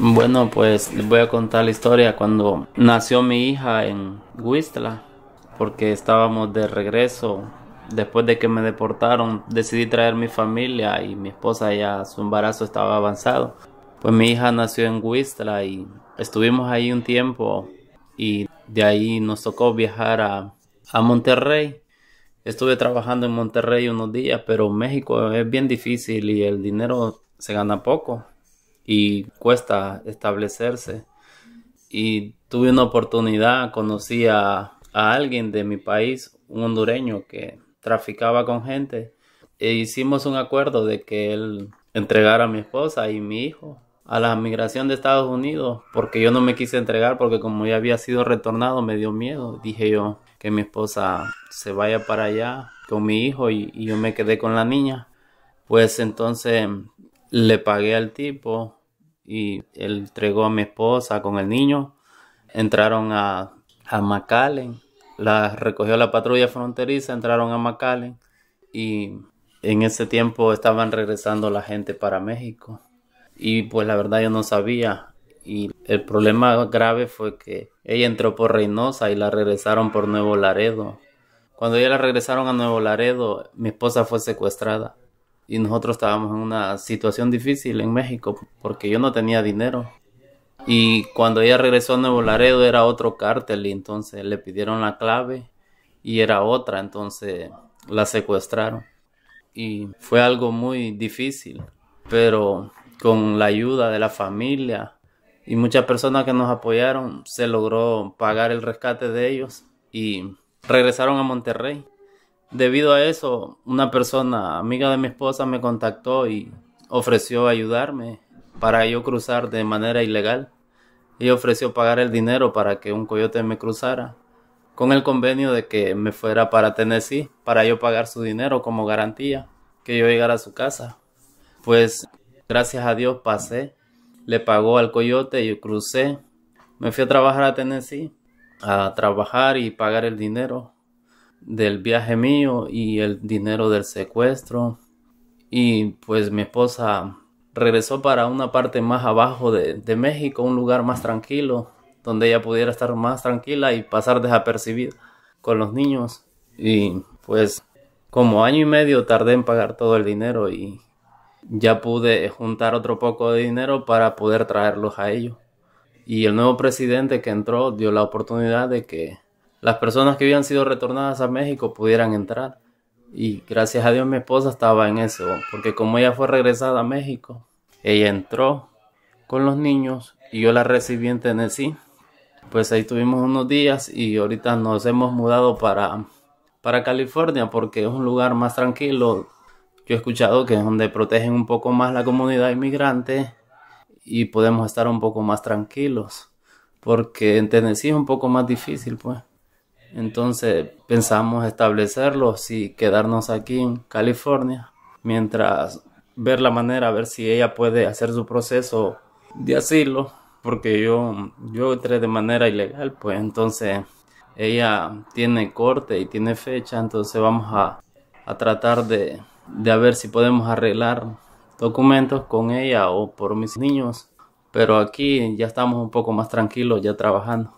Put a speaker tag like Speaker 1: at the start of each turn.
Speaker 1: Bueno, pues les voy a contar la historia cuando nació mi hija en Huistla, porque estábamos de regreso. Después de que me deportaron, decidí traer mi familia y mi esposa ya su embarazo estaba avanzado. Pues mi hija nació en Huistla y estuvimos ahí un tiempo y de ahí nos tocó viajar a, a Monterrey. Estuve trabajando en Monterrey unos días, pero México es bien difícil y el dinero se gana poco y cuesta establecerse. Y tuve una oportunidad, conocí a, alguien de mi país, un hondureño que traficaba con gente. E hicimos un acuerdo de que él entregara a mi esposa y mi hijo a la migración de Estados Unidos porque yo no me quise entregar porque como ya había sido retornado me dio miedo. Dije yo que mi esposa se vaya para allá con mi hijo y yo me quedé con la niña. Pues entonces le pagué al tipo y él entregó a mi esposa con el niño. Entraron a, a la recogió la patrulla fronteriza, entraron a Macalen y en ese tiempo estaban regresando la gente para México y pues la verdad yo no sabía y el problema grave fue que ella entró por Reynosa y la regresaron por Nuevo Laredo. Cuando ella la regresaron a Nuevo Laredo, mi esposa fue secuestrada y nosotros estábamos en una situación difícil en México porque yo no tenía dinero. Y cuando ella regresó a Nuevo Laredo era otro cártel y entonces le pidieron la clave y era otra, entonces la secuestraron. Y fue algo muy difícil, pero con la ayuda de la familia y muchas personas que nos apoyaron, se logró pagar el rescate de ellos y regresaron a Monterrey debido a eso, una persona amiga de mi esposa me contactó y ofreció ayudarme para yo cruzar de manera ilegal y ofreció pagar el dinero para que un coyote me cruzara, con el convenio de que me fuera para Tennessee para yo pagar su dinero como garantía que yo llegara a su casa. Pues gracias a Dios pasé, le pagó al coyote y crucé. Me fui a trabajar a Tennessee a trabajar y pagar el dinero del viaje mío y el dinero del secuestro. Y pues mi esposa regresó para una parte más abajo de, México, un lugar más tranquilo, donde ella pudiera estar más tranquila y pasar desapercibida con los niños. Y pues como año y medio tardé en pagar todo el dinero y ya pude juntar otro poco de dinero para poder traerlos a ellos. Y el nuevo presidente que entró dio la oportunidad de que las personas que habían sido retornadas a México pudieran entrar. Y gracias a Dios mi esposa estaba en eso, porque como ella fue regresada a México, ella entró con los niños y yo la recibí en Tennessee. Pues ahí tuvimos unos días y ahorita nos hemos mudado para, para California porque es un lugar más tranquilo. Yo he escuchado que es donde protegen un poco más la comunidad inmigrante y podemos estar un poco más tranquilos porque en Tennessee es un poco más difícil, pues. Entonces pensamos establecerlos y quedarnos aquí en California mientras ver la manera, ver si ella puede hacer su proceso de asilo, porque yo, yo entré de manera ilegal, pues entonces ella tiene corte y tiene fecha, entonces vamos a, tratar de, de ver si podemos arreglar documentos con ella o por mis niños, pero aquí ya estamos un poco más tranquilos ya trabajando.